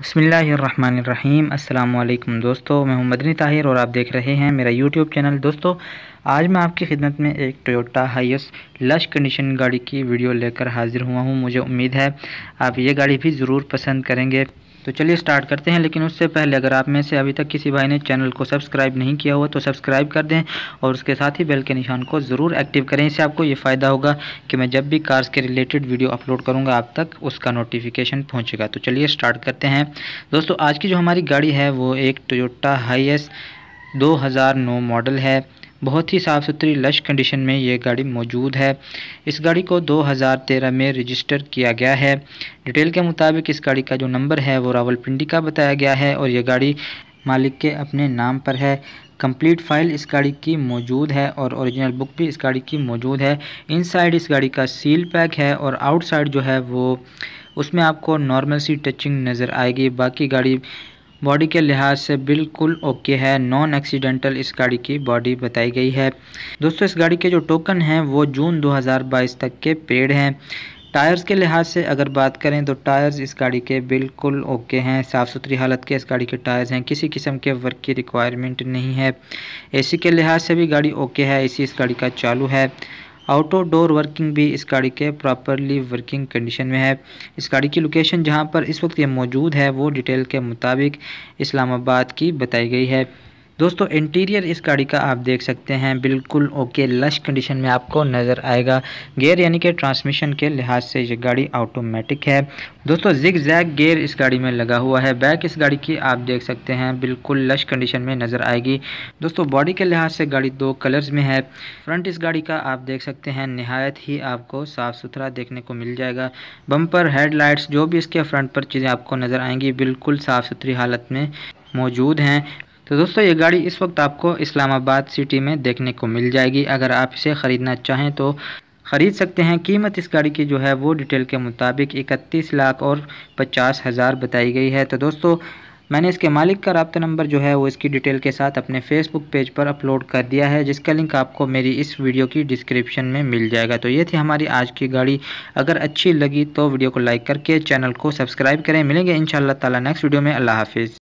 बसमीम् अल्लाम दोस्तों मैं हूं मदनी ताहिर और आप देख रहे हैं मेरा यूट्यूब चैनल दोस्तों आज मैं आपकी खिदमत में एक टोयोटा हाइस लश कंडीशन गाड़ी की वीडियो लेकर हाज़िर हुआ हूं मुझे उम्मीद है आप ये गाड़ी भी ज़रूर पसंद करेंगे तो चलिए स्टार्ट करते हैं लेकिन उससे पहले अगर आप में से अभी तक किसी भाई ने चैनल को सब्सक्राइब नहीं किया हुआ तो सब्सक्राइब कर दें और उसके साथ ही बेल के निशान को ज़रूर एक्टिव करें इससे आपको ये फ़ायदा होगा कि मैं जब भी कार्स के रिलेटेड वीडियो अपलोड करूँगा आप तक उसका नोटिफिकेशन पहुँचेगा तो चलिए स्टार्ट करते हैं दोस्तों आज की जो हमारी गाड़ी है वो एक टोयोटा हाई 2009 मॉडल है बहुत ही साफ़ सुथरी लश कंडीशन में ये गाड़ी मौजूद है इस गाड़ी को 2013 में रजिस्टर किया गया है डिटेल के मुताबिक इस गाड़ी का जो नंबर है वो रावलपिंडी का बताया गया है और यह गाड़ी मालिक के अपने नाम पर है कंप्लीट फाइल इस गाड़ी की मौजूद है और ओरिजिनल बुक भी इस गाड़ी की मौजूद है इनसाइड इस गाड़ी का सील पैक है और आउटसाइड जो है वो उसमें आपको नॉर्मल सी टचिंग नज़र आएगी बाकी गाड़ी बॉडी के लिहाज से बिल्कुल ओके है नॉन एक्सीडेंटल इस गाड़ी की बॉडी बताई गई है दोस्तों इस गाड़ी के जो टोकन हैं वो जून 2022 तक के पेड़ हैं टायर्स के लिहाज से अगर बात करें तो टायर्स इस गाड़ी के बिल्कुल ओके हैं साफ़ सुथरी हालत के इस गाड़ी के टायर्स हैं किसी किस्म के वर्क की रिक्वायरमेंट नहीं है ए के लिहाज से भी गाड़ी ओके है ए इस गाड़ी का चालू है आउटडोर वर्किंग भी इस गाड़ी के प्रॉपरली वर्किंग कंडीशन में है इस गाड़ी की लोकेशन जहाँ पर इस वक्त ये मौजूद है वो डिटेल के मुताबिक इस्लामाबाद की बताई गई है दोस्तों इंटीरियर इस गाड़ी का आप देख सकते हैं बिल्कुल ओके लश कंडीशन में आपको नज़र आएगा गेयर यानी कि ट्रांसमिशन के लिहाज से ये गाड़ी ऑटोमेटिक है दोस्तों जिग जैग गेयर इस गाड़ी में लगा हुआ है बैक इस गाड़ी की आप देख सकते हैं बिल्कुल लश कंडीशन में नज़र आएगी दोस्तों बॉडी के लिहाज से गाड़ी दो कलर्स में है फ्रंट इस गाड़ी का आप देख सकते हैं नहायत ही आपको साफ़ सुथरा देखने को मिल जाएगा बम्पर हेडलाइट्स जो भी इसके फ्रंट पर चीज़ें आपको नज़र आएंगी बिल्कुल साफ़ सुथरी हालत में मौजूद हैं तो दोस्तों ये गाड़ी इस वक्त आपको इस्लामाबाद सिटी में देखने को मिल जाएगी अगर आप इसे ख़रीदना चाहें तो ख़रीद सकते हैं कीमत इस गाड़ी की जो है वो डिटेल के मुताबिक इकतीस लाख और पचास हज़ार बताई गई है तो दोस्तों मैंने इसके मालिक का रबता नंबर जो है वो इसकी डिटेल के साथ अपने फेसबुक पेज पर अपलोड कर दिया है जिसका लिंक आपको मेरी इस वीडियो की डिस्क्रिप्शन में मिल जाएगा तो ये थी हमारी आज की गाड़ी अगर अच्छी लगी तो वीडियो को लाइक करके चैनल को सब्सक्राइब करें मिलेंगे इन ताला नेक्स्ट वीडियो में अल्लाह हाफिज़